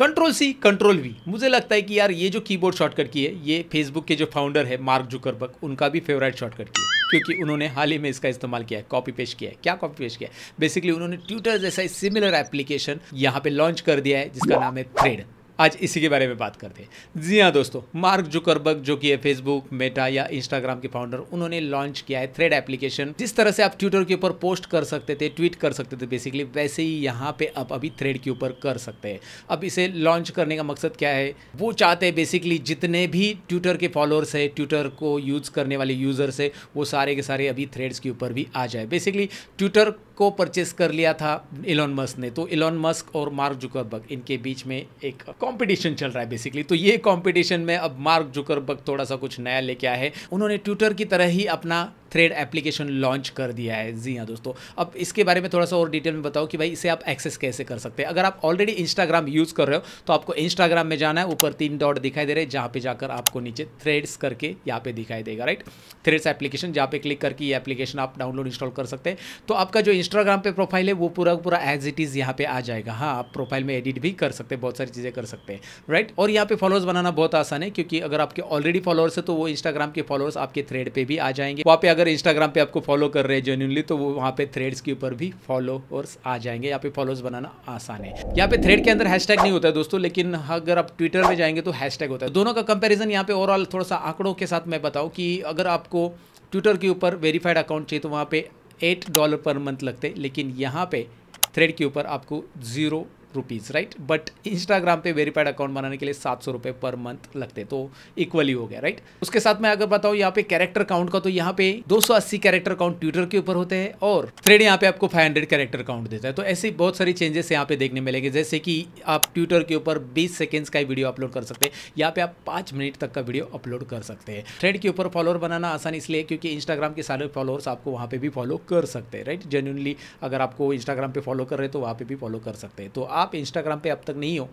control C control we मुझे लगता है कि यार ये जो कीबोर्ड शॉर्टकट की है ये फेसबुक के जो फाउंडर है मार्क जुकरबर्ग उनका भी फेवरेट शॉर्टकट की है क्योंकि उन्होंने हाल ही में इसका इस्तेमाल किया है कॉपी पेश किया है क्या कॉपी पेश किया है बेसिकली उन्होंने ट्विटर जैसा सिमिलर एप्लीकेशन यहाँ पे लॉन्च कर दिया है जिसका नाम है थ्रेड आज इसी के बारे में बात करते हैं जी हाँ दोस्तों मार्क जुकरबर्ग जो कि है फेसबुक मेटा या इंस्टाग्राम के फाउंडर उन्होंने लॉन्च किया है थ्रेड एप्लीकेशन जिस तरह से आप ट्विटर के ऊपर पोस्ट कर सकते थे ट्वीट कर सकते थे बेसिकली वैसे ही यहाँ पे आप अभी थ्रेड के ऊपर कर सकते हैं अब इसे लॉन्च करने का मकसद क्या है वो चाहते हैं बेसिकली जितने भी ट्विटर के फॉलोअर्स है ट्विटर को यूज़ करने वाले यूज़र्स है वो सारे के सारे अभी थ्रेड्स के ऊपर भी आ जाए बेसिकली ट्विटर को परचेस कर लिया था इलॉन मस्क ने तो इलॉन मस्क और मार्क जुकरबर्ग इनके बीच में एक कंपटीशन चल रहा है बेसिकली तो ये कंपटीशन में अब मार्क जुकरबर्ग थोड़ा सा कुछ नया लेके आए हैं उन्होंने ट्विटर की तरह ही अपना थ्रेड एप्लीकेशन लॉन्च कर दिया है जी हाँ दोस्तों अब इसके बारे में थोड़ा सा और डिटेल में बताओ कि भाई इसे आप एक्सेस कैसे कर सकते हैं अगर आप ऑलरेडी इंस्टाग्राम यूज़ कर रहे हो तो आपको इंस्टाग्राम में जाना है ऊपर तीन डॉट दिखाई दे रहे हैं जहाँ पे जाकर आपको नीचे थ्रेड्स करके यहाँ पे दिखाई देगा राइट थ्रेड्स एप्लीकेशन जहाँ पे क्लिक करके ये एप्लीकेशन आप डाउनलोड इंस्टॉल कर सकते हैं तो आपका जो इंस्टाग्राम पर प्रोफाइल है वो पूरा पूरा एज इट इज़ यहाँ पे आ जाएगा हाँ आप प्रोफाइल में एडिट भी कर सकते हैं बहुत सारी चीज़ें कर सकते हैं राइट और यहाँ पे फॉलोअर्स बनाना बहुत आसान है क्योंकि अगर आपके ऑलरेडी फॉलोअर्स है तो वो इंस्टाग्राम के फॉलोअर्स आपके थ्रेड पर भी आ जाएंगे वहाँ पे अगर इंस्टाग्राम पे आपको फॉलो कर रहे हैं जेन्यूनली तो वो वहाँ पे थ्रेड्स के ऊपर भी फॉलोअर्स आ जाएंगे यहाँ पे फॉलोअर्स बनाना आसान है यहाँ पे थ्रेड के अंदर हैशटैग नहीं होता है दोस्तों लेकिन अगर आप ट्विटर में जाएंगे तो हैशटैग होता है दोनों का कंपेरिजन यहाँ पे ओवरऑल थोड़ा सा आंकड़ों के साथ मैं बताऊँ कि अगर आपको ट्विटर के ऊपर वेरीफाइड अकाउंट चाहिए तो वहाँ पे एट डॉलर पर मंथ लगते लेकिन यहाँ पे थ्रेड के ऊपर आपको zero rupees right but Instagram पे वेरीफाइड अकाउंट बनाने के लिए सात सौ रुपये पर मंथ लगते तो इक्वली हो गया राइट उसके साथ मैं अगर बताऊँ यहाँ पे कैरेक्टर काउंट का तो यहाँ पे 280 कैरेक्टर काउंट ट्विटर के ऊपर होते हैं और थ्रेड यहाँ पे आपको 500 कैरेक्टर काउंट देता है तो ऐसे बहुत सारी चेंजेस यहाँ पे देखने मिलेंगे जैसे कि आप ट्विटर के ऊपर बीस सेकेंड्स का वीडियो अपलोड कर सकते हैं यहाँ पे आप पाँच मिनट तक का वीडियो अपलोड कर सकते हैं थ्रेड के ऊपर फॉलोअर बनाना आसान इसलिए क्योंकि इंस्टाग्राम के सारे फॉलोअर्स आपको वहाँ पे भी फॉलो कर सकते हैं राइट जेन्यूनली अगर आपको इंस्टाग्राम पे फॉलो कर रहे तो वहाँ पे भी फॉलो कर सकते हैं तो आप इंस्टाग्राम पे अब तक नहीं हो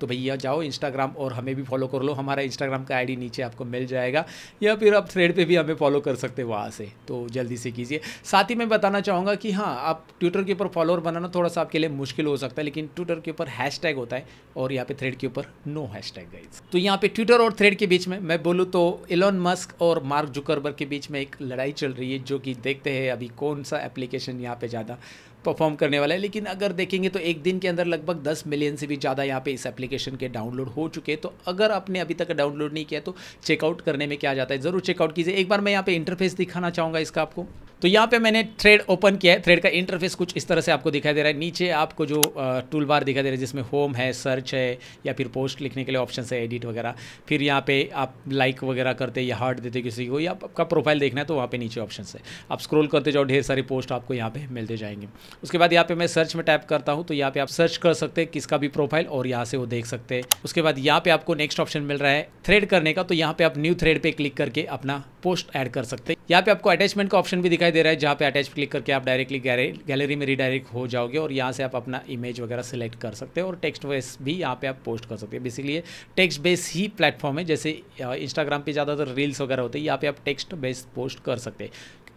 तो भैया जाओ इंस्टाग्राम और हमें भी फॉलो कर लो हमारा इंस्टाग्राम का आईडी नीचे आपको मिल जाएगा या फिर आप थ्रेड पे भी हमें फॉलो कर सकते हो वहाँ से तो जल्दी से कीजिए साथ ही मैं बताना चाहूँगा कि हाँ आप ट्विटर के ऊपर फॉलोअर बनाना थोड़ा सा आपके लिए मुश्किल हो सकता है लेकिन ट्विटर के ऊपर हैश होता है और यहाँ पर थ्रेड के ऊपर नो हैश टैग तो यहाँ पर ट्विटर और थ्रेड के बीच में मैं बोलूँ तो एलोन मस्क और मार्क जुकरबर्ग के बीच में एक लड़ाई चल रही है जो कि देखते हैं अभी कौन सा एप्लीकेशन यहाँ पर ज़्यादा परफॉर्म करने वाला है लेकिन अगर देखेंगे तो एक दिन के अंदर लगभग 10 मिलियन से भी ज़्यादा यहाँ पे इस एप्लीकेशन के डाउनलोड हो चुके हैं तो अगर आपने अभी तक डाउनलोड नहीं किया तो चेकआउट करने में क्या जाता है ज़रूर चेकआउट कीजिए एक बार मैं यहाँ पे इंटरफेस दिखाना चाहूँगा इसका आपको तो यहाँ पे मैंने थ्रेड ओपन किया है थ्रेड का इंटरफेस कुछ इस तरह से आपको दिखाई दे रहा है नीचे आपको जो टूल बार दिखाई दे रहा है जिसमें होम है सर्च है या फिर पोस्ट लिखने के लिए ऑप्शन है एडिट वगैरह फिर यहाँ पे आप लाइक वगैरह करते या हार्ट देते किसी को या आपका प्रोफाइल देखना है तो वहाँ पे नीचे ऑप्शन है आप स्क्रोल करते जाओ ढेर सारे पोस्ट आपको यहाँ पे मिलते जाएंगे उसके बाद यहाँ पे मैं सर्च में टाइप करता हूँ तो यहाँ पे आप सर्च कर सकते हैं किसका भी प्रोफाइल और यहाँ से वो देख सकते हैं उसके बाद यहाँ पे आपको नेक्स्ट ऑप्शन मिल रहा है थ्रेड करने का तो यहाँ पे आप न्यू थ्रेड पे क्लिक करके अपना पोस्ट ऐड कर सकते हैं यहाँ पे आपको अटैचमेंट का ऑप्शन भी दिखाई दिखाई दे रहा है जहाँ पे अटैच क्लिक करके आप डायरेक्टली गैलरी में रीडायरेक्ट हो जाओगे और यहाँ से आप अपना इमेज वगैरह सेलेक्ट कर सकते हैं और टेक्स्ट बेस भी यहाँ पे आप पोस्ट कर सकते हैं बेसिकली ये टेक्स्ट बेस ही प्लेटफॉर्म है जैसे इंस्टाग्राम पे ज़्यादातर रील्स वगैरह होते हैं यहाँ पे आप टेक्स्ट बेस पोस्ट कर सकते हैं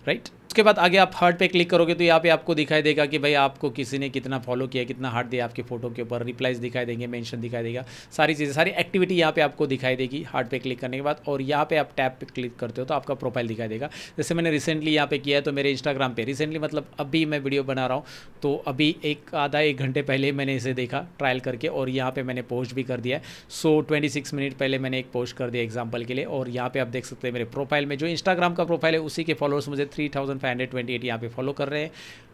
राइट उसके बाद आगे आप हार्ट पे क्लिक करोगे तो यहाँ पे आपको दिखाई देगा कि भाई आपको किसी ने कितना फॉलो किया कितना हार्ट दिया आपके फोटो के ऊपर रिप्लाइज दिखाई देंगे मेंशन दिखाई देगा सारी चीज़ें सारी एक्टिविटी यहाँ पे आपको दिखाई देगी हार्ट पे क्लिक करने के बाद और यहाँ पे आप टैप पे क्लिक करते हो तो आपका प्रोफाइल दिखाई देगा जैसे मैंने रिसेंटली यहाँ पे किया है तो मेरे इंस्टाग्राम पर रिसेंटली मतलब अभी मैं वीडियो बना रहा हूँ तो अभी एक आधा एक घंटे पहले मैंने इसे देखा ट्रायल करके और यहाँ पर मैंने पोस्ट भी कर दिया है सो ट्वेंटी मिनट पहले मैंने एक पोस्ट कर दिया एग्जाम्पल के लिए और यहाँ पर आप देख सकते हैं मेरे प्रोफाइल में जो इंस्टाग्राम का प्रोफाइल है उसी के फॉलोअर्स मुझे three thousand five hundred twenty eight यहाँ पर फॉलो कर रहे हैं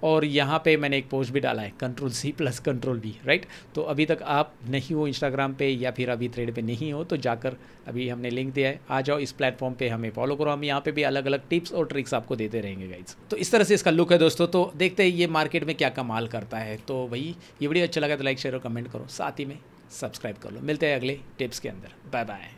और यहाँ पे मैंने एक पोस्ट भी डाला है control C plus control B right तो अभी तक आप नहीं हो इंस्टाग्राम पे या फिर अभी थ्रेड पे नहीं हो तो जाकर अभी हमने लिंक दिया है आ जाओ इस प्लेटफॉर्म पे हमें फॉलो करो हम यहाँ पे भी अलग अलग टिप्स और ट्रिक्स आपको देते रहेंगे गाइज तो इस तरह से इसका लुक है दोस्तों तो देखते हैं ये मार्केट में क्या कमाल करता है तो भाई ये वीडियो अच्छा लगा तो लाइक शेयर और कमेंट करो साथ ही में सब्सक्राइब कर लो मिलते हैं अगले टिप्स के अंदर बाय बाय